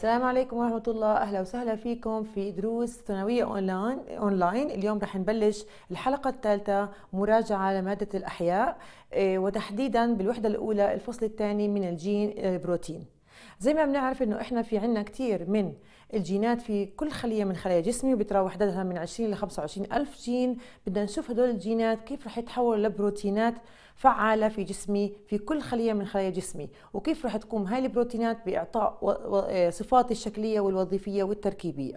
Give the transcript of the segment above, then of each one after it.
السلام عليكم ورحمة الله أهلا وسهلا فيكم في دروس ثانوية أونلاين أونلاين اليوم رح نبلش الحلقة الثالثة مراجعة لمادة الأحياء إيه، وتحديدا بالوحدة الأولى الفصل الثاني من الجين إيه، البروتين زي ما بنعرف انه احنا في عنا كثير من الجينات في كل خليه من خلايا جسمي وبتراوح عددها من 20 ل 25 الف جين بدنا نشوف هدول الجينات كيف رح يتحولوا لبروتينات فعالة في جسمي في كل خلية من خلايا جسمي وكيف رح تقوم هاي البروتينات بإعطاء آه، صفاتي الشكلية والوظيفية والتركيبية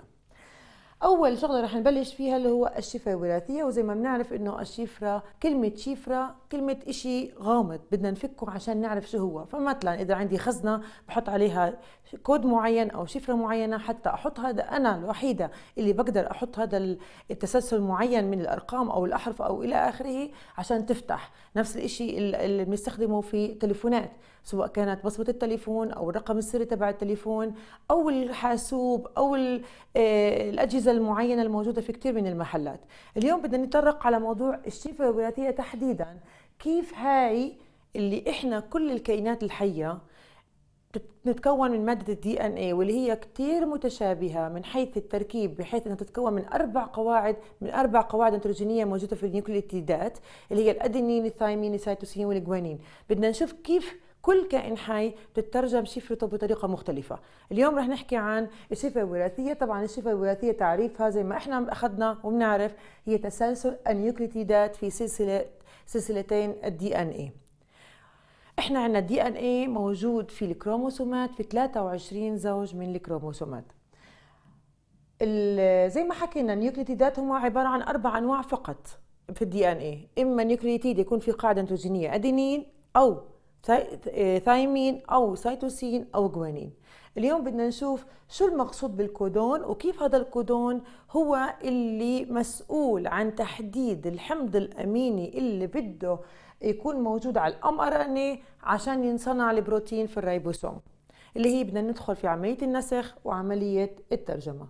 اول شغله رح نبلش فيها اللي هو الشفره الوراثيه وزي ما بنعرف انه الشفره كلمه شفره كلمه إشي غامض بدنا نفكه عشان نعرف شو هو فمثلا اذا عندي خزنه بحط عليها كود معين او شفره معينه حتى احط هذا انا الوحيده اللي بقدر احط هذا التسلسل معين من الارقام او الاحرف او الى اخره عشان تفتح نفس الشيء اللي بنستخدمه في تليفونات سواء كانت بصمه التليفون او الرقم السري تبع التليفون او الحاسوب او آه، الاجهزه المعينه الموجوده في كثير من المحلات اليوم بدنا نتطرق على موضوع الشفره الوراثيه تحديدا كيف هاي اللي احنا كل الكائنات الحيه بتتكون من مادة الدي ان اي واللي هي كثير متشابهة من حيث التركيب بحيث انها تتكون من اربع قواعد من اربع قواعد نيتروجينية موجودة في النيوكليوتيدات اللي هي الادينين الثايمين السيتوسين والجوانين بدنا نشوف كيف كل كائن حي بتترجم شفرته بطريقه مختلفه اليوم رح نحكي عن الشفه الوراثيه طبعا الشفه الوراثيه تعريفها زي ما احنا اخذنا وبنعرف هي تسلسل النيوكليتيدات في سلسله سلسلتين الدي ان اي احنا عندنا دي ان اي موجود في الكروموسومات في 23 زوج من الكروموسومات زي ما حكينا النيوكليتيدات هم عباره عن اربع انواع فقط في الدي ان اي اما نيوكليتيد يكون في قاعده انتوجينية ادينين او آه، ثايمين او سيتوسين او جوانين اليوم بدنا نشوف شو المقصود بالكودون وكيف هذا الكودون هو اللي مسؤول عن تحديد الحمض الاميني اللي بده يكون موجود على الام ار ان إيه عشان ينصنع البروتين في الريبوسوم اللي هي بدنا ندخل في عمليه النسخ وعمليه الترجمه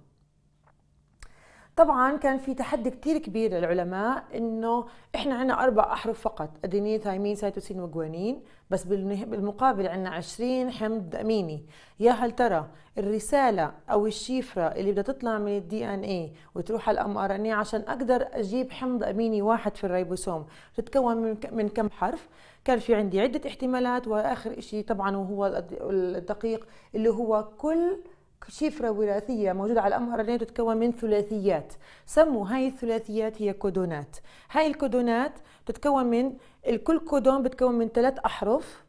طبعا كان في تحدي كثير كبير للعلماء انه احنا عندنا اربع احرف فقط ادينين ثايمين سيتوسين وجوانين بس بالمقابل عندنا 20 حمض اميني يا هل ترى الرساله او الشفره اللي بدها تطلع من الدي ان اي وتروح على الام ار ان اي عشان اقدر اجيب حمض اميني واحد في الريبوسوم تتكون من كم حرف كان في عندي عده احتمالات واخر شيء طبعا وهو الدقيق اللي هو كل شفرة وراثية موجودة على الأمهرة تتكون من ثلاثيات سموا هاي الثلاثيات هي كودونات هاي الكودونات تتكون من الكل كودون بتكون من ثلاث أحرف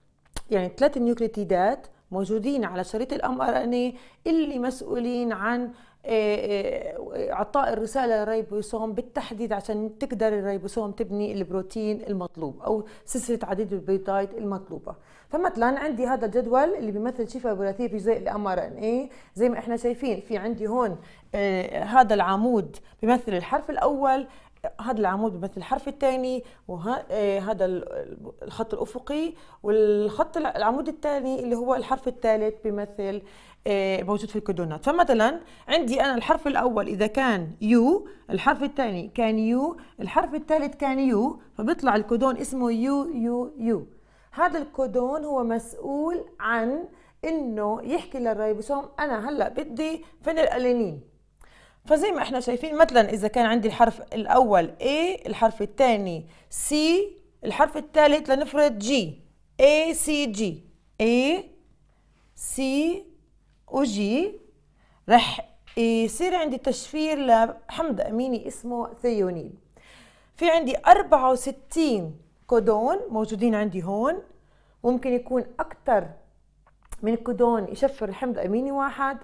يعني ثلاث نيوكليتيدات موجودين على شريط الام ار ان إيه، اللي مسؤولين عن إيه، إيه، اعطاء الرساله للريبوسوم بالتحديد عشان تقدر الريبوسوم تبني البروتين المطلوب او سلسله عديد البيضايد المطلوبه فمثلا عندي هذا الجدول اللي بيمثل شفه وراثيه في جزيء الام ار ان اي زي ما احنا شايفين في عندي هون إيه، هذا العمود بيمثل الحرف الاول هذا العمود بيمثل الحرف الثاني وهذا الخط الافقي والخط العمود الثاني اللي هو الحرف الثالث بيمثل آه، موجود في الكودونات فمثلا عندي انا الحرف الاول اذا كان يو الحرف الثاني كان يو الحرف الثالث كان يو فبيطلع الكودون اسمه يو يو يو هذا الكودون هو مسؤول عن انه يحكي للريبوسوم انا هلا بدي فينيلالينين فزي ما احنا شايفين مثلا اذا كان عندي الحرف الاول A الحرف الثاني C الحرف الثالث لنفرض G A C G A C وجي رح يصير عندي تشفير لحمض اميني اسمه ثيونين في عندي 64 كودون موجودين عندي هون ممكن يكون اكثر من كودون يشفر الحمض اميني واحد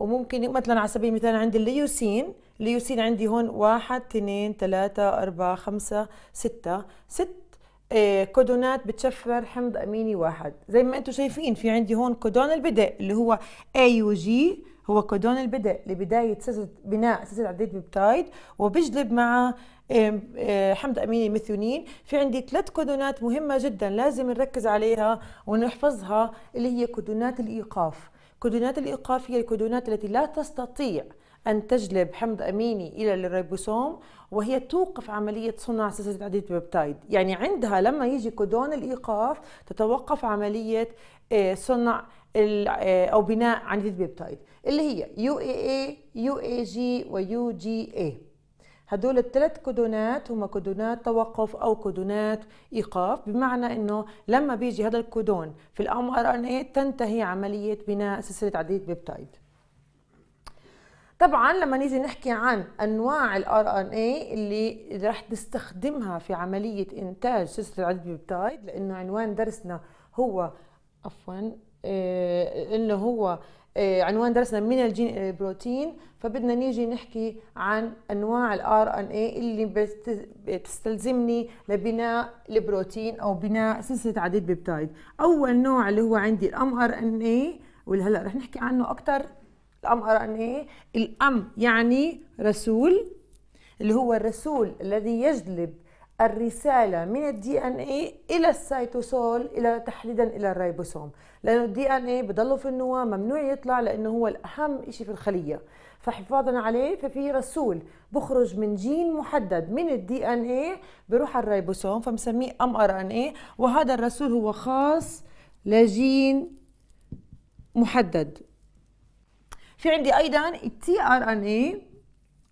وممكن مثلا على سبيل المثال عندي الليوسين الليوسين عندي هون واحد اثنين ثلاثة أربعة خمسة ستة ست إيه، كودونات بتشفر حمض اميني واحد زي ما انتم شايفين في عندي هون كودون البدء اللي هو اي جي هو كودون البدء لبدايه سلسله بناء سلسله عديد بيبتايد وبجلب مع إيه، حمض اميني ميثيونين في عندي ثلاث كودونات مهمه جدا لازم نركز عليها ونحفظها اللي هي كودونات الايقاف كودونات الايقاف هي الكودونات التي لا تستطيع أن تجلب حمض أميني إلى الريبوسوم وهي توقف عملية صنع سلسلة عديد بيبتايد يعني عندها لما يجي كودون الإيقاف تتوقف عملية آه، صنع آه، أو بناء عديد بيبتايد اللي هي يو اي اي يو اي جي ويو جي اي هدول الثلاث كودونات هم كودونات توقف او كودونات ايقاف بمعنى انه لما بيجي هذا الكودون في الام ار ان اي تنتهي عمليه بناء سلسله عديد بيبتايد طبعا لما نيجي نحكي عن انواع الار ان اي اللي راح نستخدمها في عمليه انتاج سلسله بيبتايد لانه عنوان درسنا هو عفوا إيه انه هو إيه عنوان درسنا من الجين الى آه، البروتين فبدنا نيجي نحكي عن انواع الار ان اي اللي بتستلزمني لبناء البروتين او بناء سلسله عديد بيبتايد اول نوع اللي هو عندي الام ار ان اي واللي هلا رح نحكي عنه اكثر الام ار ان ايه الام يعني رسول اللي هو الرسول الذي يجلب الرسالة من الدي ان اي الى السيتوسول الى تحديدا الى الريبوسوم لانه الدي ان اي بضله في النواة ممنوع يطلع لانه هو الاهم شيء في الخلية فحفاظا عليه ففي رسول بخرج من جين محدد من الدي ان اي بروح على الريبوسوم فمسميه ام ار ان اي وهذا الرسول هو خاص لجين محدد في عندي ايضا التي ار ان اي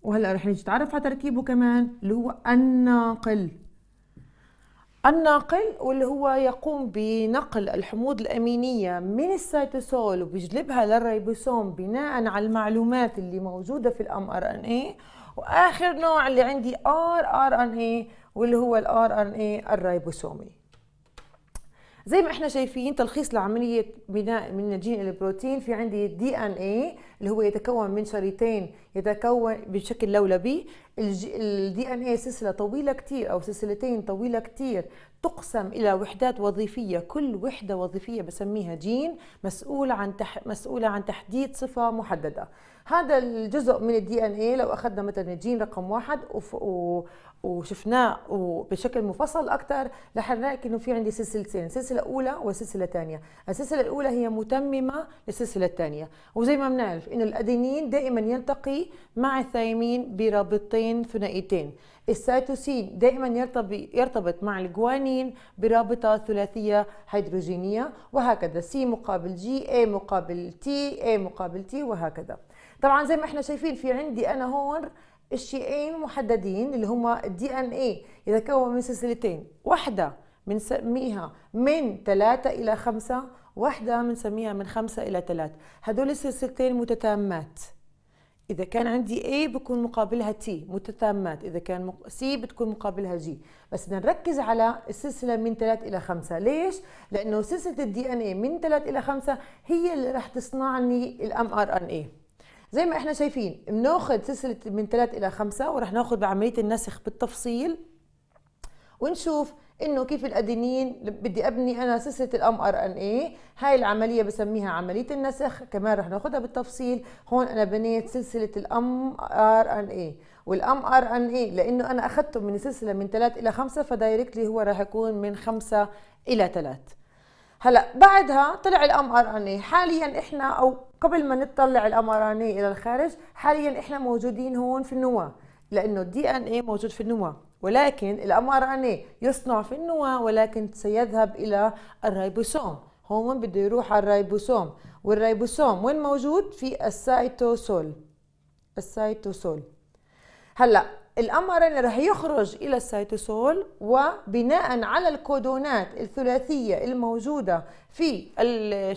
وهلا رح نيجي نتعرف على تركيبه كمان اللي هو الناقل الناقل واللي هو يقوم بنقل الحموض الأمينية من السيتوسول وبيجلبها للريبوسوم بناء على المعلومات اللي موجودة في الام ار ان اي واخر نوع اللي عندي ار ار ان اي واللي هو الار ان اي الريبوسومي زي ما احنا شايفين تلخيص لعمليه بناء من الجين الى البروتين في عندي دي ان اي اللي هو يتكون من شريطين يتكون بشكل لولبي الدي ان اي سلسله طويله كتير او سلسلتين طويله كتير تقسم إلى وحدات وظيفية كل وحدة وظيفية بسميها جين مسؤولة عن تح... مسؤولة عن تحديد صفة محددة هذا الجزء من الدي ان اي لو اخذنا مثلا الجين رقم واحد وف... و... وشفناه بشكل مفصل اكثر رح نلاقي انه في عندي سلسلتين، سلسله اولى وسلسله ثانيه، السلسله الاولى هي متممه للسلسله الثانيه، وزي ما بنعرف انه الادينين دائما يلتقي مع الثايمين برابطين ثنائيتين، السيتوسين دائما يرتبط يرتبط مع الجوانين برابطة ثلاثية هيدروجينية وهكذا سي مقابل جي اي مقابل تي اي مقابل تي وهكذا طبعا زي ما احنا شايفين في عندي انا هون الشيئين محددين اللي هما الدي ان اي يتكون من سلسلتين واحدة بنسميها من 3 إلى 5 واحدة بنسميها من 5 إلى 3 هدول السلسلتين متتامات إذا كان عندي A بكون مقابلها T متتامات، إذا كان مق... C بتكون مقابلها G، بس بدنا نركز على السلسلة من 3 إلى 5، ليش؟ لأنه سلسلة الـ DNA من 3 إلى 5 هي اللي رح تصنع لي الـ mRNA زي ما احنا شايفين بناخذ سلسلة من 3 إلى 5 ورح ناخذ بعملية النسخ بالتفصيل ونشوف انه كيف الادينين بدي ابني انا سلسله الام ار ان اي هاي العمليه بسميها عمليه النسخ كمان رح ناخذها بالتفصيل هون انا بنيت سلسله الام ار ان اي والام ار ان اي لانه انا اخذته من سلسله من 3 الى 5 فدايركتلي هو رح يكون من 5 الى 3 هلا بعدها طلع الام ار ان اي حاليا احنا او قبل ما نطلع الام ار ان اي الى الخارج حاليا احنا موجودين هون في النواه لانه الدي ان اي موجود في النواه ولكن الام ار ان اي يعني يصنع في النواة ولكن سيذهب الى الريبوسوم هون بده يروح على الريبوسوم والريبوسوم وين موجود في السيتوسول السيتوسول هلا الام ار ان يعني رح يخرج الى السيتوسول وبناء على الكودونات الثلاثيه الموجوده في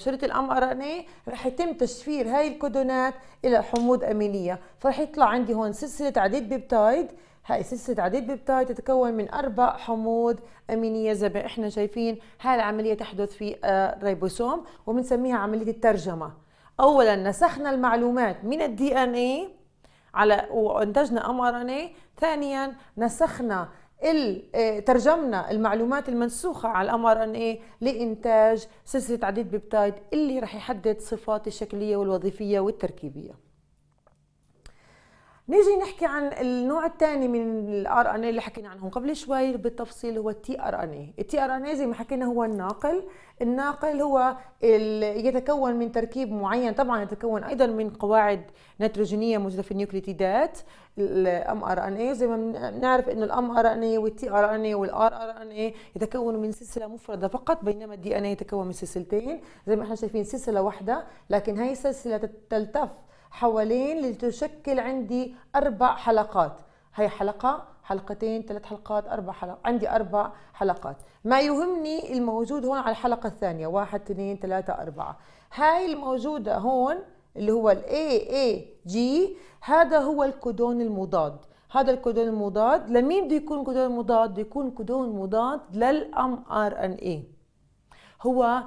شريط الام ار ان اي يعني رح يتم تشفير هاي الكودونات الى حموض امينيه فرح يطلع عندي هون سلسله عديد بيبتايد هاي سلسلة عديد بيبتايد تتكون من أربع حموض أمينية زي ما إحنا شايفين هاي العملية تحدث في الريبوسوم آه، وبنسميها عملية الترجمة أولا نسخنا المعلومات من الدي إن إي على وانتجنا ام ار ان اي ثانيا نسخنا آه، ترجمنا المعلومات المنسوخه على الام ار ان اي لانتاج سلسله عديد بيبتايد اللي رح يحدد صفات الشكليه والوظيفيه والتركيبيه نيجي نحكي عن النوع الثاني من الار ان اللي حكينا عنهم قبل شوي بالتفصيل هو التي ار ان اي التي ار ان اي زي ما حكينا هو الناقل الناقل هو يتكون من تركيب معين طبعا يتكون ايضا من قواعد نيتروجينيه موجوده في النيوكليتيدات الام ار ان اي زي ما بنعرف انه الام ار ان اي والتي ار ان اي والار ار ان اي يتكونوا من سلسله مفرده فقط بينما الدي ان اي يتكون من سلسلتين زي ما احنا شايفين سلسله واحده لكن هي السلسله تلتف حوالين لتشكل عندي أربع حلقات هي حلقة حلقتين ثلاث حلقات أربع حلقات عندي أربع حلقات ما يهمني الموجود هون على الحلقة الثانية واحد اثنين ثلاثة أربعة هاي الموجودة هون اللي هو اي AAG هذا هو الكودون المضاد هذا الكودون المضاد لمين بده يكون كودون مضاد؟ بده يكون كودون مضاد للام ار ان اي هو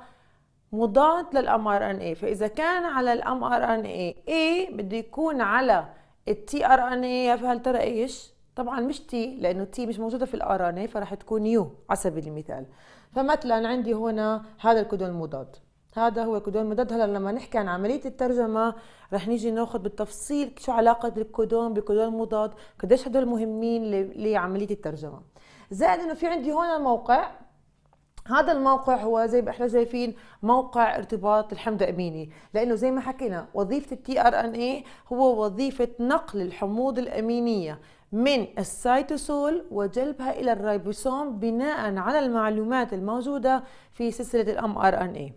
مضاد للام ار ان اي فاذا كان على الام ار ان اي اي بده يكون على التي ار ان اي فهل ترى ايش طبعا مش تي لانه تي مش موجوده في الار ان اي فراح تكون يو على سبيل المثال فمثلا عندي هنا هذا الكودون المضاد هذا هو الكودون المضاد هلا لما نحكي عن عمليه الترجمه رح نيجي ناخذ بالتفصيل شو علاقه الكودون بكودون مضاد قديش هدول مهمين لعمليه الترجمه زائد انه في عندي هون موقع هذا الموقع هو زي ما احنا شايفين موقع ارتباط الحمض الاميني لانه زي ما حكينا وظيفه التي ار ان اي هو وظيفه نقل الحموض الامينيه من السيتوسول وجلبها الى الريبوسوم بناء على المعلومات الموجوده في سلسله الام ار ان اي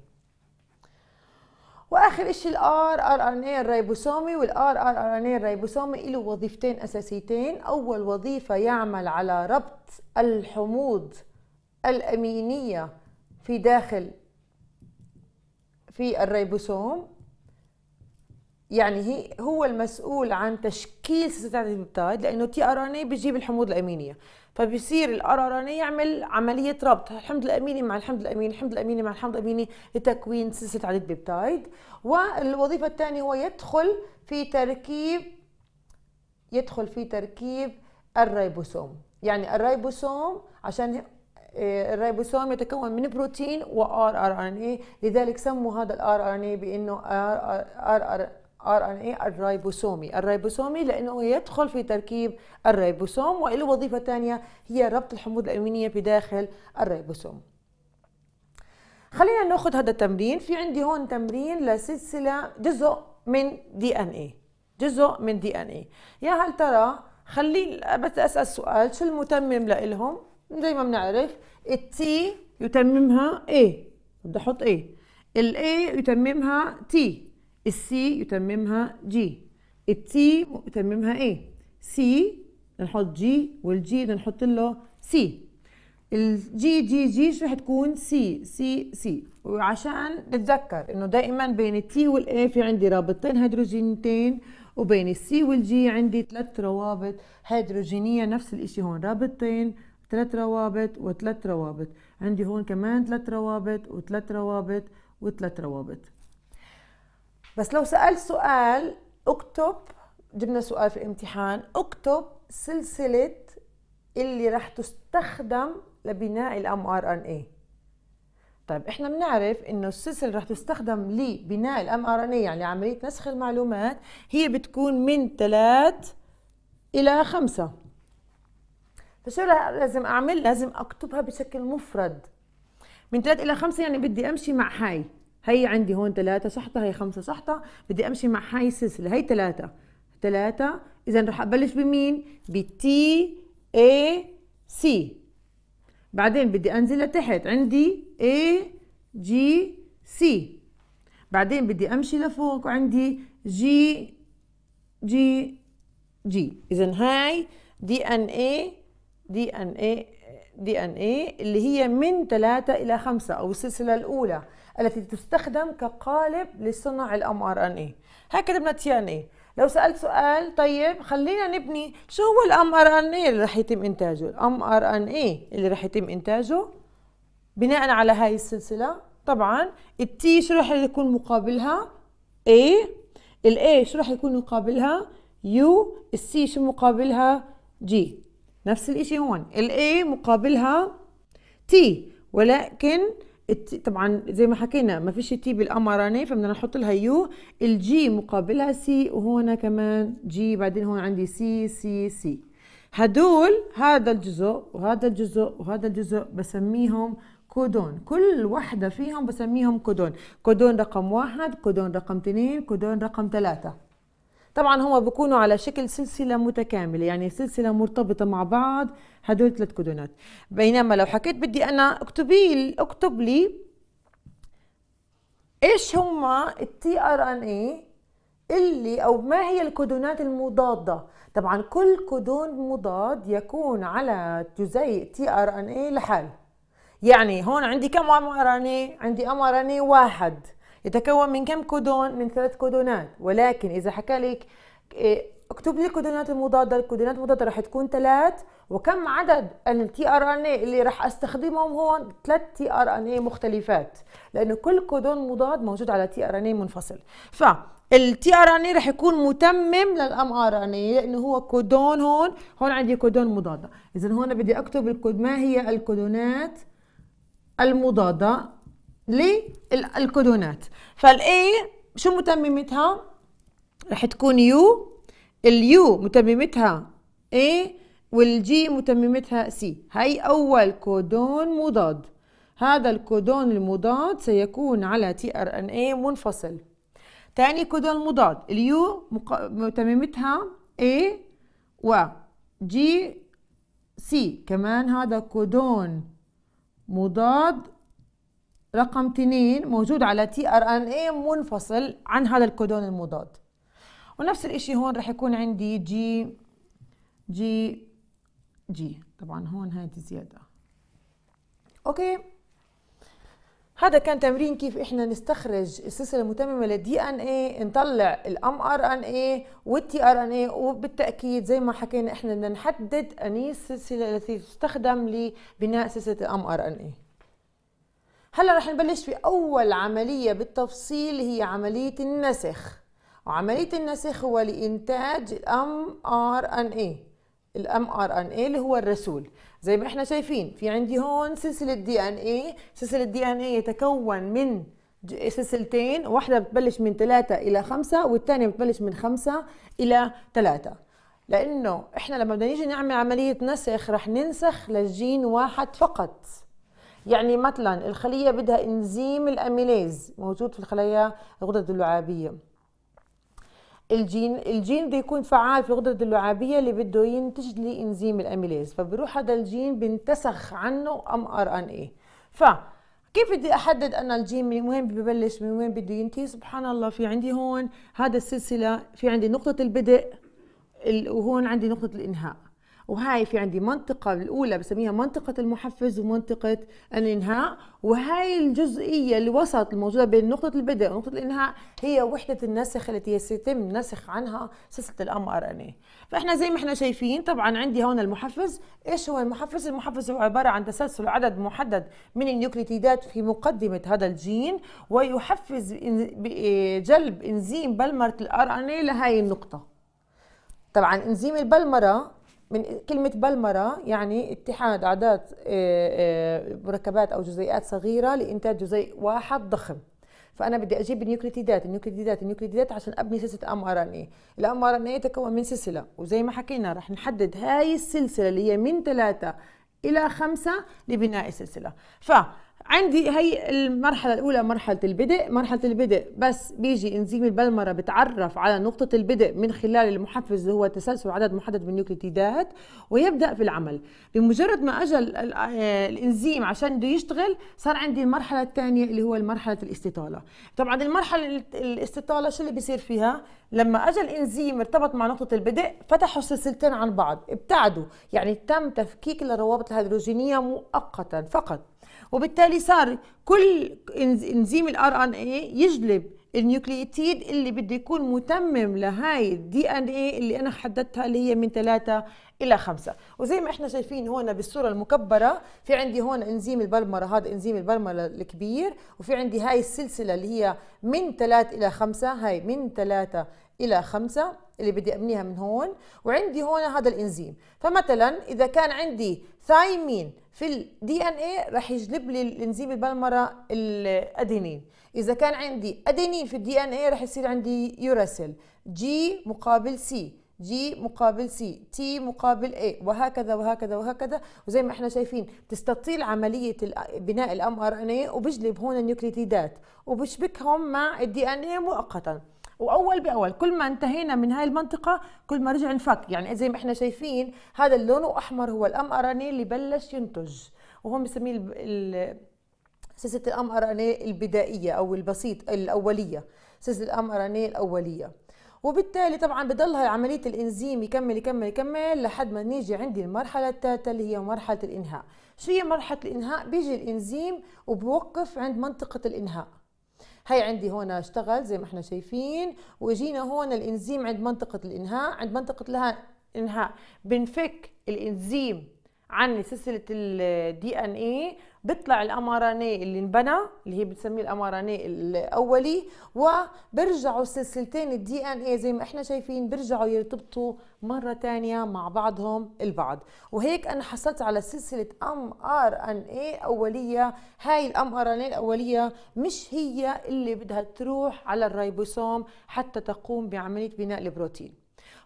واخر شيء الار ار ان اي الريبوسومي والار ار ان اي الريبوسومي له وظيفتين اساسيتين اول وظيفه يعمل على ربط الحموض الأمينية في داخل في الريبوسوم يعني هي هو المسؤول عن تشكيل سلسله البيبتايد لانه تي ار ان اي بيجيب الحموض الامينيه فبيصير طيب الار ان اي يعمل عمليه ربط الحمض الاميني مع الحمض الاميني الحمض الاميني مع الحمض الاميني لتكوين سلسله عدد بيبتايد والوظيفه الثانيه هو يدخل في تركيب يدخل في تركيب الريبوسوم يعني الريبوسوم عشان آه، الريبوسوم يتكون من بروتين وار ار ان اي لذلك سموا هذا الار ار ان اي بانه ار ار ار ان اي الريبوسومي، الريبوسومي لانه يدخل في تركيب الريبوسوم وله وظيفه ثانيه هي ربط الحموض الامينيه بداخل الريبوسوم. خلينا ناخذ هذا التمرين، في عندي هون تمرين لسلسله جزء من دي ان اي، جزء من دي ان اي، يا هل ترى خلي بس اسال سؤال شو المتمم لإلهم؟ زي ما بنعرف التي يتممها A بدي احط A ال A يتممها T السي يتممها جي التي يتممها A سي نحط جي والجي نحط له سي الجي جي جي شو رح تكون سي سي سي وعشان نتذكر انه دائما بين التي والاي في عندي رابطتين هيدروجينتين وبين السي والجي عندي ثلاث روابط هيدروجينيه نفس الاشي هون رابطتين ثلاث روابط وثلاث روابط عندي هون كمان ثلاث روابط وثلاث روابط وثلاث روابط بس لو سألت سؤال اكتب جبنا سؤال في الامتحان اكتب سلسلة اللي رح تستخدم لبناء الام ار ان اي طيب احنا بنعرف انه السلسله اللي رح تستخدم لبناء الام ار ان اي يعني عمليه نسخ المعلومات هي بتكون من ثلاث الى خمسه بس لازم اعمل لازم اكتبها بشكل مفرد من ثلاث الى خمسه يعني بدي امشي مع هاي هي عندي هون ثلاثه شحطه هي خمسه شحطه بدي امشي مع هاي السلسله هي ثلاثه ثلاثه اذا رح ابلش بمين بتي اي سي بعدين بدي انزل لتحت عندي اي جي سي بعدين بدي امشي لفوق وعندي جي جي جي اذا هاي دي ان اي دي ان اي دي ان اي اللي هي من 3 الى 5 او السلسله الاولى التي تستخدم كقالب لصنع الام ار ان اي هكذا كتبنا تي ان اي لو سالت سؤال طيب خلينا نبني شو هو الام ار ان اي اللي رح يتم انتاجه الام ار ان اي اللي رح يتم انتاجه بناء على هاي السلسله طبعا التي شو رح يكون مقابلها اي الاي شو رح يكون مقابلها يو السي شو مقابلها جي نفس الإشي هون ال A مقابلها T ولكن طبعا زي ما حكينا ما فيش تي بالام ار ان فبدنا نحط لها يو الجي مقابلها سي وهنا كمان جي بعدين هون عندي سي سي سي هدول هذا الجزء وهذا الجزء وهذا الجزء بسميهم كودون كل وحدة فيهم بسميهم كودون كودون رقم واحد كودون رقم اثنين كودون رقم ثلاثة طبعا هم بيكونوا على شكل سلسله متكامله يعني سلسله مرتبطه مع بعض هدول ثلاث كودونات بينما لو حكيت بدي انا اكتبي اكتب لي ايش هما التي ار ان اي اللي او ما هي الكودونات المضاده طبعا كل كودون مضاد يكون على جزيء تي ار ان اي لحاله يعني هون عندي كم ام ار ان اي عندي ام ار ان اي واحد يتكون من كم كودون من ثلاث كودونات ولكن اذا حكى لك إيه، اكتب لي الكودونات المضاده الكودونات المضاده رح تكون ثلاث وكم عدد التي ار ان اي اللي رح استخدمهم هون ثلاث تي ار ان اي مختلفات لانه كل كودون مضاد موجود على تي ار ان اي منفصل ف التي ار ان اي رح يكون متمم للام ار ان اي لانه هو كودون هون هون عندي كودون مضاده اذا هون بدي اكتب الكود ما هي الكودونات المضاده للكودونات فالاي شو متممتها رح تكون يو اليو متممتها اي والجي متممتها سي هاي أول كودون مضاد هذا الكودون المضاد سيكون على تي ار ان اي منفصل ثاني كودون مضاد اليو متممتها اي و جي سي كمان هذا كودون مضاد رقم 2 موجود على تي ار ان اي منفصل عن هذا الكودون المضاد ونفس الشيء هون رح يكون عندي جي جي جي طبعا هون هذه زياده اوكي هذا كان تمرين كيف احنا نستخرج السلسله المتممه للدي ان اي نطلع الام ار ان اي والتي ار ان اي وبالتاكيد زي ما حكينا احنا بدنا نحدد اني السلسله التي تستخدم لبناء سلسله الام ار ان اي هلا رح نبلش في اول عملية بالتفصيل هي عملية النسخ وعملية النسخ هو لإنتاج الام ار ان اي الام ار ان اي اللي هو الرسول زي ما احنا شايفين في عندي هون سلسلة دي ان اي سلسلة دي ان اي يتكون من سلسلتين واحدة بتبلش من ثلاثة إلى خمسة والثانية بتبلش من خمسة إلى ثلاثة لأنه احنا لما بدنا نيجي نعمل عملية نسخ رح ننسخ للجين واحد فقط يعني مثلا الخليه بدها انزيم الاميليز موجود في الخلايا الغدد اللعابيه الجين الجين بده يكون فعال في الغدد اللعابيه اللي بده ينتج لي انزيم الاميليز فبروح هذا الجين بنتسخ عنه ام ار ان اي ف كيف بدي احدد انا الجين من وين ببلش من وين بده ينتهي سبحان الله في عندي هون هذا السلسله في عندي نقطه البدء وهون عندي نقطه الانهاء وهاي في عندي منطقة الأولى بسميها منطقة المحفز ومنطقة الإنهاء وهاي الجزئية الوسط الموجودة بين نقطة البدء ونقطة الإنهاء هي وحدة النسخ التي يتم نسخ عنها سلسلة الام ار ان اي فاحنا زي ما احنا شايفين طبعا عندي هون المحفز ايش هو المحفز المحفز هو عبارة عن تسلسل عدد محدد من النيوكليتيدات في مقدمة هذا الجين ويحفز إيه، جلب انزيم بلمرة الار ان إيه اي لهي النقطة طبعا انزيم البلمرة من كلمة بلمرة يعني اتحاد أعداد آه، آه، مركبات أو جزيئات صغيرة لإنتاج جزيء واحد ضخم فأنا بدي أجيب النيوكليتيدات النيوكليتيدات النيوكليتيدات عشان أبني سلسلة أم آر إن إي الأم آر إن إي يتكون من سلسلة وزي ما حكينا رح نحدد هاي السلسلة اللي هي من ثلاثة إلى خمسة لبناء السلسلة ف عندي هي المرحلة الأولى مرحلة البدء مرحلة البدء بس بيجي إنزيم البلمرة بتعرف على نقطة البدء من خلال المحفز اللي هو تسلسل عدد محدد من النيوكليتيدات ويبدأ في العمل بمجرد ما أجى آه، الإنزيم عشان بده يشتغل صار عندي المرحلة الثانية اللي هو مرحلة الاستطالة طبعا المرحلة الاستطالة شو اللي بيصير فيها لما أجى الإنزيم ارتبط مع نقطة البدء فتحوا السلسلتين عن بعض ابتعدوا يعني تم تفكيك الروابط الهيدروجينية مؤقتا فقط وبالتالي صار كل انزيم الار ان اي يجلب النيوكليوتيد اللي بده يكون متمم لهاي الدي ان اي اللي انا حددتها اللي هي من ثلاثة الى خمسة وزي ما احنا شايفين هون بالصوره المكبره في عندي هون انزيم البلمره هذا انزيم البلمره الكبير وفي عندي هاي السلسله اللي هي من ثلاثة الى خمسة هاي من ثلاثة إلى خمسة اللي بدي أبنيها من هون وعندي هون هذا الإنزيم فمثلا إذا كان عندي ثايمين في الدي ان اي رح يجلب لي الانزيم البلمره الادينين اذا كان عندي ادينين في الدي ان اي رح يصير عندي يوراسيل جي مقابل سي جي مقابل سي تي مقابل اي وهكذا وهكذا وهكذا وزي ما احنا شايفين تستطيل عمليه بناء الام ار ان اي وبجلب هون النيوكليتيدات وبشبكهم مع الدي ان اي مؤقتا واول باول كل ما انتهينا من هاي المنطقه كل ما رجع نفك يعني زي ما احنا شايفين هذا اللون الاحمر هو الام ار ان اللي بلش ينتج وهم بسميه سلسله الام ار ان البدائيه او البسيط الاوليه سلسله الام ار ان الاوليه وبالتالي طبعا بضل هاي عمليه الانزيم يكمل يكمل يكمل لحد ما نيجي عندي المرحله الثالثه اللي هي مرحله الانهاء شو هي مرحله الانهاء بيجي الانزيم وبوقف عند منطقه الانهاء هي عندي هون اشتغل زي ما احنا شايفين وجينا هون الانزيم عند منطقه الانهاء عند منطقه لها انهاء بنفك الانزيم عن سلسله الدي ان اي بيطلع الام ار ان اي اللي انبنى اللي هي بنسميه الام ار ان اي الاولي وبرجعوا سلسلتين الدي ان اي زي ما احنا شايفين برجعوا يرتبطوا مره ثانيه مع بعضهم البعض وهيك انا حصلت على سلسله ام ار ان اي اوليه هاي الام ار ان اي الاوليه مش هي اللي بدها تروح على الريبوسوم حتى تقوم بعمليه بناء البروتين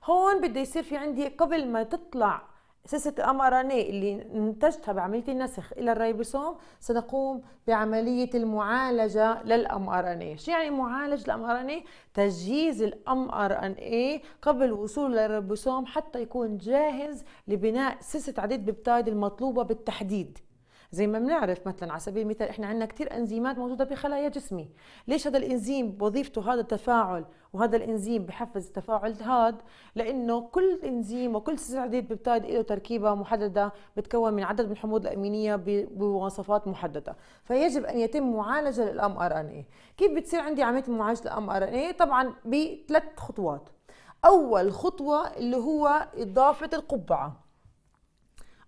هون بده يصير في عندي قبل ما تطلع سلسله الام ار ان اللي انتجتها بعمليه النسخ الى الريبوسوم سنقوم بعمليه المعالجه للام ار ان شو يعني معالجه الام ار ان تجهيز الام ار ان قبل وصوله للريبوسوم حتى يكون جاهز لبناء سلسله عدد البيبتايد المطلوبه بالتحديد زي ما بنعرف مثلا على سبيل المثال احنا عندنا كثير انزيمات موجوده بخلايا جسمي ليش هذا الانزيم وظيفته هذا التفاعل وهذا الانزيم بحفز التفاعل هذا لانه كل انزيم وكل سعديد بيبتايد له تركيبه محدده بتكون من عدد من الحموض الامينيه بمواصفات محدده فيجب ان يتم معالجه للام ار ان اي كيف بتصير عندي عمليه معالجه الام ار ان اي طبعا بثلاث خطوات اول خطوه اللي هو اضافه القبعه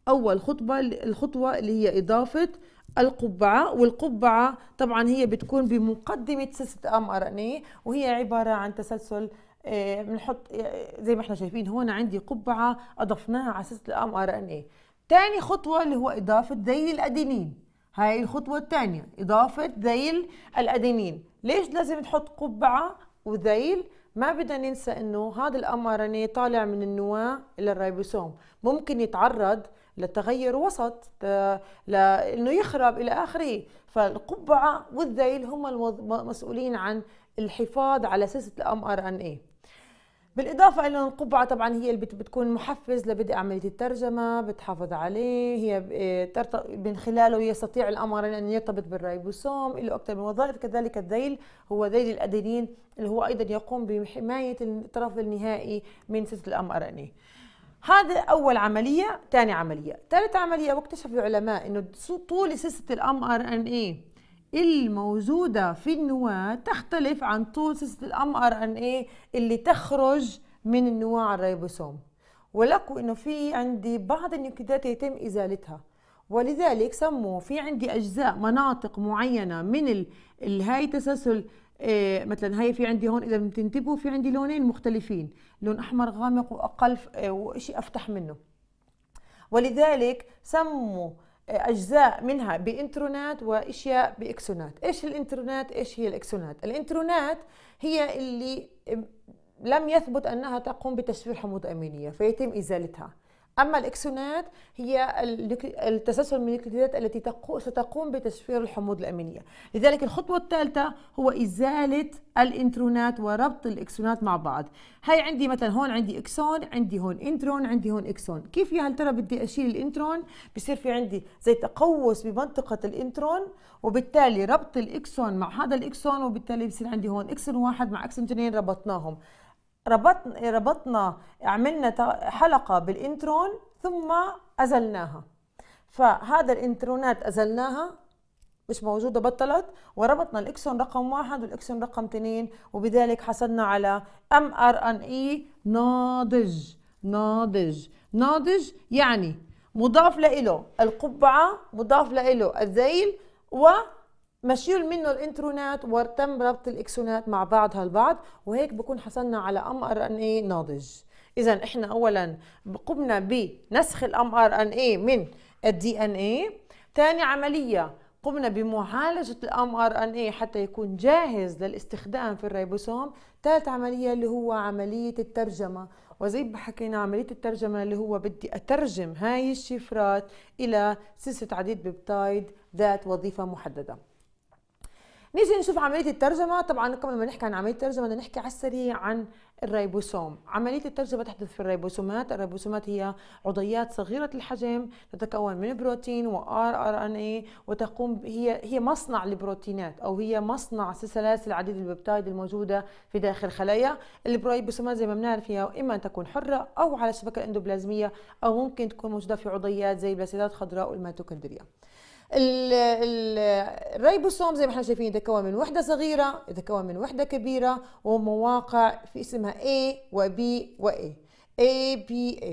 أول خطبة الخطوة اللي هي إضافة القبعة والقبعة طبعا هي بتكون بمقدمة سلسلة ام ار ان اي وهي عبارة عن تسلسل آه، بنحط آه، زي ما احنا شايفين هون عندي قبعة أضفناها على سلسلة ام ار ان اي ثاني خطوة اللي هو إضافة ذيل الأدينين هاي الخطوة الثانية إضافة ذيل الأدينين ليش لازم تحط قبعة وذيل ما بدنا ننسى انه هذا الام ار ان اي طالع من النواه الى الريبوسوم ممكن يتعرض للتغير وسط لانه يخرب الى اخره فالقبعه والذيل هم المسؤولين عن الحفاظ على سلسله الام ار ان اي بالإضافة إلى القبعة طبعا هي اللي بتكون محفز لبدء عملية الترجمة بتحافظ عليه هي آه، من خلاله يستطيع الأمر أن يرتبط بالريبوسوم له أكثر من وظائف كذلك الذيل هو ذيل الأدينين اللي هو أيضا يقوم بحماية الطرف النهائي من سلسلة الأم ار ان إيه. هذا أول عملية ثاني عملية ثالث عملية واكتشف العلماء أنه طول سلسلة الام ار ان اي الموجودة في النواة تختلف عن طول سلسلة الام ار ان اي اللي تخرج من النواة على الريبوسوم ولقوا انه في عندي بعض النكتات يتم ازالتها ولذلك سموا في عندي اجزاء مناطق معينه من هاي تسلسل إيه، مثلا هاي في عندي هون اذا بتنتبهوا في عندي لونين مختلفين لون احمر غامق واقل إيه، وشيء افتح منه ولذلك سموا إيه، اجزاء منها بانترونات واشياء باكسونات ايش الانترونات ايش هي الاكسونات الانترونات هي اللي لم يثبت انها تقوم بتشفير حموضه امينيه فيتم ازالتها أما الإكسونات هي التسلسل من النيوكليدات التي ستقوم بتشفير الحموض الأمينية لذلك الخطوة الثالثة هو إزالة الإنترونات وربط الإكسونات مع بعض هاي عندي مثلا هون عندي إكسون عندي هون إنترون عندي هون إكسون كيف يا هل ترى بدي أشيل الإنترون بصير في عندي زي تقوس بمنطقة الإنترون وبالتالي ربط الإكسون مع هذا الإكسون وبالتالي بصير عندي هون إكسون واحد مع إكسون اثنين ربطناهم ربطنا ربطنا عملنا حلقه بالانترون ثم ازلناها فهذا الانترونات ازلناها مش موجوده بطلت وربطنا الاكسون رقم واحد والاكسون رقم اثنين وبذلك حصلنا على ام ار ان اي ناضج ناضج ناضج يعني مضاف له القبعه مضاف له الذيل و مشيل منه الانترونات وتم ربط الاكسونات مع بعضها البعض وهيك بكون حصلنا على ام ار ان اي ناضج اذا احنا اولا قمنا بنسخ الام ار ان اي من الدي ان اي ثاني عمليه قمنا بمعالجة الام ار ان اي حتى يكون جاهز للاستخدام في الريبوسوم، ثالث عملية اللي هو عملية الترجمة، وزي ما حكينا عملية الترجمة اللي هو بدي أترجم هاي الشفرات إلى سلسلة عديد بيبتايد ذات وظيفة محددة. نيجي نشوف عمليه الترجمه طبعا قبل ما نحكي عن عمليه الترجمه بدنا نحكي على السريع عن الريبوسوم عمليه الترجمه تحدث في الريبوسومات الريبوسومات هي عضيات صغيره الحجم تتكون من بروتين وار ار ان اي وتقوم هي هي مصنع لبروتينات او هي مصنع سلاسل عديد البيبتايد الموجوده في داخل الخلايا الريبوسومات زي ما بنعرف هي اما ان تكون حره او على الشبكه الاندوبلازميه او ممكن تكون موجوده في عضيات زي البلاستيدات الخضراء والميتوكوندريا الريبوسوم زي ما احنا شايفين يتكون من وحده صغيره يتكون من وحده كبيره ومواقع في اسمها A و B و A A B A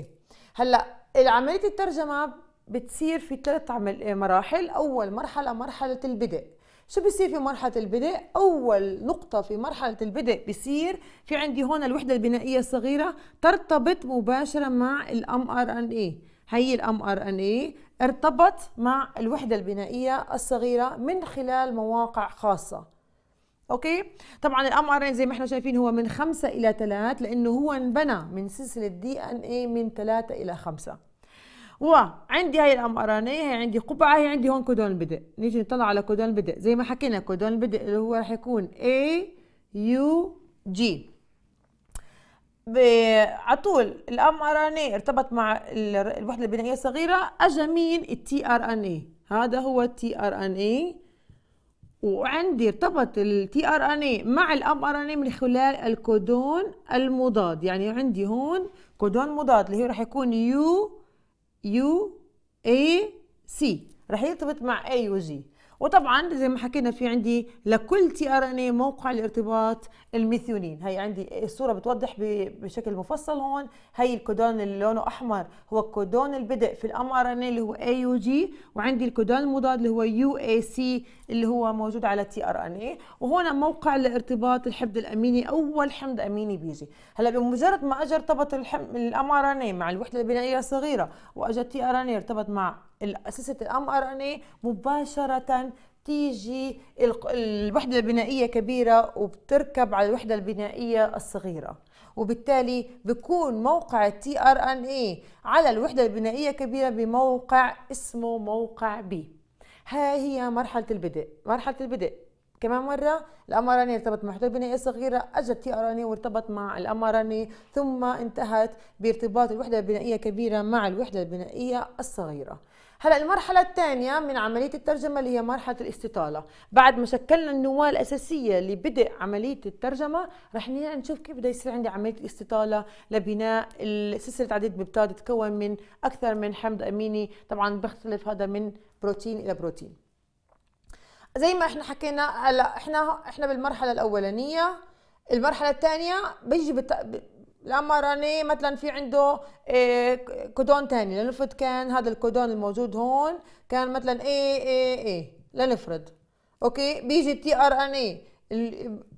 هلا عمليه الترجمه بتصير في ثلاث مراحل اول مرحله مرحله البدء شو بصير في مرحلة البدء؟ أول نقطة في مرحلة البدء بصير في عندي هون الوحدة البنائية الصغيرة ترتبط مباشرة مع الام ار ان اي هي الام ار ان اي ارتبط مع الوحدة البنائية الصغيرة من خلال مواقع خاصة اوكي طبعا الام ار ان زي ما احنا شايفين هو من خمسة الى ثلاث لانه هو انبنى من سلسلة دي ان اي من ثلاثة الى خمسة وعندي هاي الام ار ان اي هي عندي قبعة هي عندي هون كودون البدء نيجي نطلع على كودون البدء زي ما حكينا كودون البدء اللي هو راح يكون اي يو جي على طول الام ار ان اي ارتبط مع الوحده البنائيه الصغيره اجى مين التي ار ان اي هذا هو التي ار ان اي وعندي ارتبط التي ار ان اي مع الام ار ان اي من خلال الكودون المضاد يعني عندي هون كودون مضاد اللي هو راح يكون يو يو اي سي راح يرتبط مع اي وجي وطبعا زي ما حكينا في عندي لكل تي ار ان اي موقع الارتباط الميثيونين هي عندي الصوره بتوضح بشكل مفصل هون هي الكودون اللي لونه احمر هو كودون البدء في الام ار ان اي اللي هو اي يو جي وعندي الكودون المضاد اللي هو يو اي سي اللي هو موجود على تي ار ان اي وهنا موقع الارتباط الحمض الاميني اول حمض اميني بيجي هلا بمجرد ما اجى ارتبط الام ار ان اي مع الوحده البنائيه الصغيره واجى تي ار ان اي ارتبط مع سلسله الام ار ان اي مباشره تيجي الوحده البنائيه كبيره وبتركب على الوحده البنائيه الصغيره وبالتالي بكون موقع التي ار ان اي على الوحده البنائيه الكبيره بموقع اسمه موقع بي ها هي مرحله البدء مرحله البدء كمان مرة الام ار ان إيه ارتبط مع الوحدة البنائية الصغيرة، اجى التي ار ان اي وارتبط مع الام ار ان إيه، ثم انتهت بارتباط الوحدة البنائية الكبيرة مع الوحدة البنائية الصغيرة. هلا المرحله الثانيه من عمليه الترجمه اللي هي مرحله الاستطاله بعد ما شكلنا النواه الاساسيه اللي بدء عمليه الترجمه رح نشوف كيف بده يصير عندي عمليه الاستطاله لبناء سلسله عديد ببتاء تتكون من اكثر من حمض اميني طبعا بيختلف هذا من بروتين الى بروتين زي ما احنا حكينا هلا احنا احنا بالمرحله الاولانيه المرحله الثانيه بيجي الام ار ان اي مثلا في عنده آه، كودون ثاني لنفرض كان هذا الكودون الموجود هون كان مثلا اي اي اي لنفرض اوكي بيجي تي ار ان اي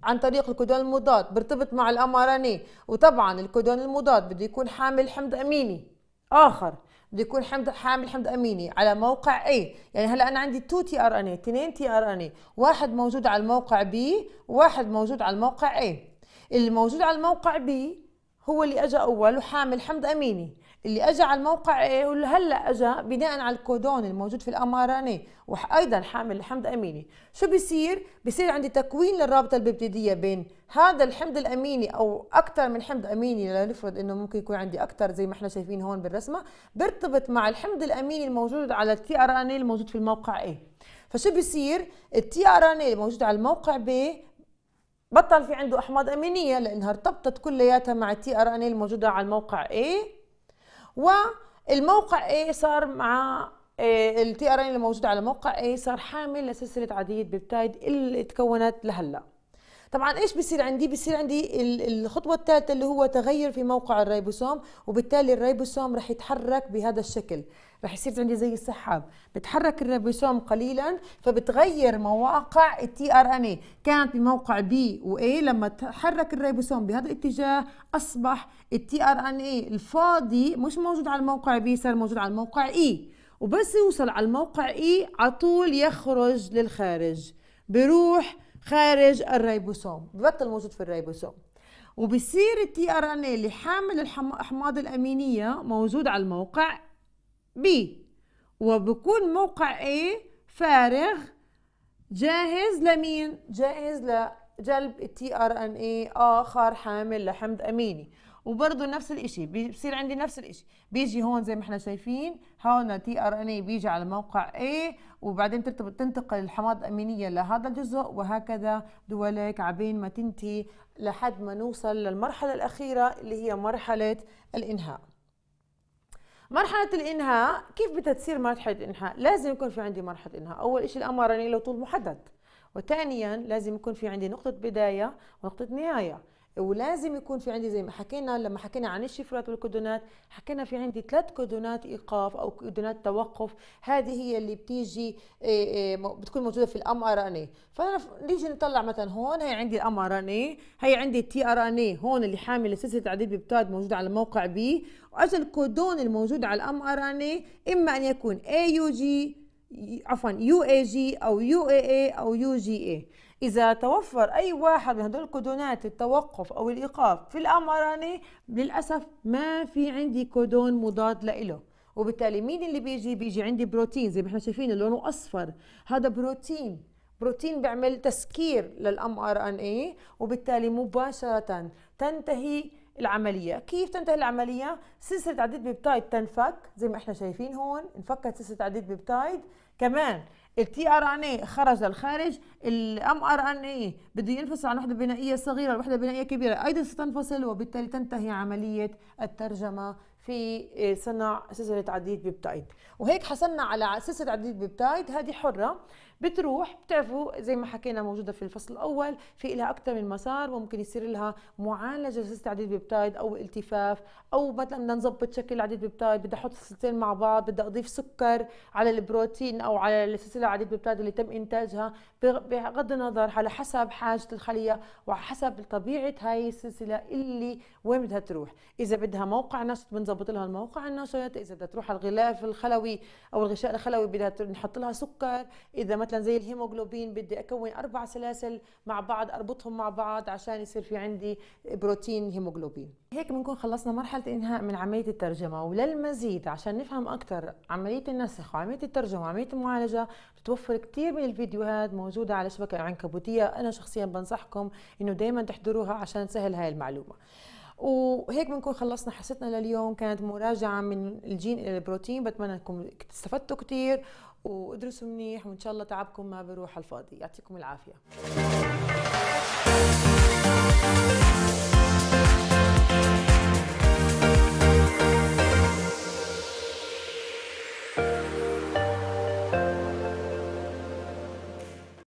عن طريق الكودون المضاد بيرتبط مع الام ار ان اي وطبعا الكودون المضاد بده يكون حامل حمض اميني اخر بده يكون حمض حامل حمض اميني على موقع اي يعني هلا انا عندي 2 تي ار ان اي 2 تي ار ان اي واحد موجود على الموقع بي وواحد موجود على الموقع اي اللي موجود على الموقع بي هو اللي اجى اول وحامل حمض اميني اللي اجى على الموقع إيه؟ هلا اجى بناء على الكودون الموجود في الام ار ان وايضا حامل حمض اميني شو بيصير بيصير عندي تكوين للرابطه الببتيديه بين هذا الحمض الاميني او اكثر من حمض اميني لنفرض انه ممكن يكون عندي اكثر زي ما احنا شايفين هون بالرسمه بيرتبط مع الحمض الاميني الموجود على التي ار ان الموجود في الموقع A فشو بيصير التي ار ان الموجود على الموقع B بطل في عنده احماض امينيه لانها ارتبطت كلياتها مع التي ار ان إيه الموجوده على الموقع اي والموقع اي صار مع آه، التي ار ان إيه الموجود على موقع اي صار حامل لسلسله عديد بيبتايد اللي تكونت لهلا طبعا ايش بصير عندي بصير عندي الخطوه الثالثه اللي هو تغير في موقع الريبوسوم وبالتالي الريبوسوم رح يتحرك بهذا الشكل رح يصير عندي زي السحاب بتحرك الريبوسوم قليلا فبتغير مواقع التي ار ان اي كانت بموقع بي واي لما تحرك الريبوسوم بهذا الاتجاه اصبح التي ار ان اي الفاضي مش موجود على الموقع بي صار موجود على الموقع اي e. وبس يوصل على الموقع اي e على طول يخرج للخارج بروح خارج الريبوسوم ببطل موجود في الريبوسوم وبصير التي ار ان اي اللي حامل الاحماض الامينيه موجود على الموقع B وبكون موقع A فارغ جاهز لمين؟ جاهز لجلب التي ار ان اي اخر حامل لحمض اميني وبرضه نفس الشيء بصير عندي نفس الشيء بيجي هون زي ما احنا شايفين هون تي ار ان اي بيجي على موقع A وبعدين تنتقل الحماض الامينيه لهذا الجزء وهكذا دولك عبين ما تنتهي لحد ما نوصل للمرحله الاخيره اللي هي مرحله الانهاء مرحلة الإنهاء كيف بدها تصير مرحلة الإنهاء؟ لازم يكون في عندي مرحلة إنهاء، أول شيء الأمر له طول محدد، وثانيا لازم يكون في عندي نقطة بداية ونقطة نهاية، ولازم يكون في عندي زي ما حكينا لما حكينا عن الشفرات والكدونات حكينا في عندي ثلاث كدونات ايقاف او كدونات توقف هذه هي اللي بتيجي آه، آه، بتكون موجوده في الام ار ان اي فانا نيجي نطلع مثلا هون هي عندي الام ار ان اي هي عندي التي ار ان اي هون اللي حامل سلسله تعديل بيبتاد موجوده على موقع بي واجل الكودون الموجود على الام ار ان اي اما ان يكون اي يو جي عفوا يو اي جي او يو اي اي او يو جي اي اذا توفر اي واحد من هدول الكودونات التوقف او الايقاف في الامراني للاسف ما في عندي كودون مضاد له وبالتالي مين اللي بيجي بيجي عندي بروتين زي ما احنا شايفين لونه اصفر هذا بروتين بروتين بيعمل تسكير للام ار ان اي وبالتالي مباشره تنتهي العملية كيف تنتهي العملية؟ سلسلة عديد بيبتايد تنفك زي ما احنا شايفين هون انفكت سلسلة عديد بيبتايد كمان التي ار ان اي خرج للخارج الام ار ان اي بده ينفصل عن وحده بنائيه صغيره لوحده بنائيه كبيره ايضا ستنفصل وبالتالي تنتهي عمليه الترجمه في صنع سلسله عديد بيبتايد وهيك حصلنا على سلسله عديد بيبتايد هذه حره بتروح بتعرفوا زي ما حكينا موجوده في الفصل الاول في لها اكثر من مسار ممكن يصير لها معالجه لتعديل بيبتايد او التفاف او مثلا بدنا نظبط شكل عديد بيبتايد بدي احط سلسلتين مع بعض بدي اضيف سكر على البروتين او على السلسله عديد بيبتايد اللي تم انتاجها بغض النظر على حسب حاجه الخليه وحسب طبيعه هاي السلسله اللي وين بدها تروح اذا بدها موقع نشط بنظبط لها الموقع النشط اذا بدها تروح على الغلاف الخلوي او الغشاء الخلوي بدها نحط لها سكر اذا مثلا مثلا زي الهيموجلوبين بدي اكون اربع سلاسل مع بعض اربطهم مع بعض عشان يصير في عندي بروتين هيموجلوبين هيك بنكون خلصنا مرحله انهاء من عمليه الترجمه وللمزيد عشان نفهم اكثر عمليه النسخ وعمليه الترجمه وعمليه المعالجه بتوفر كثير من الفيديوهات موجوده على شبكه العنكبوتيه انا شخصيا بنصحكم انه دائما تحضروها عشان تسهل هاي المعلومه وهيك بنكون خلصنا حصتنا لليوم كانت مراجعة من الجين إلى البروتين بتمنى أنكم استفدتوا كثير وادرسوا منيح وان شاء الله تعبكم ما بروح على الفاضي يعطيكم العافيه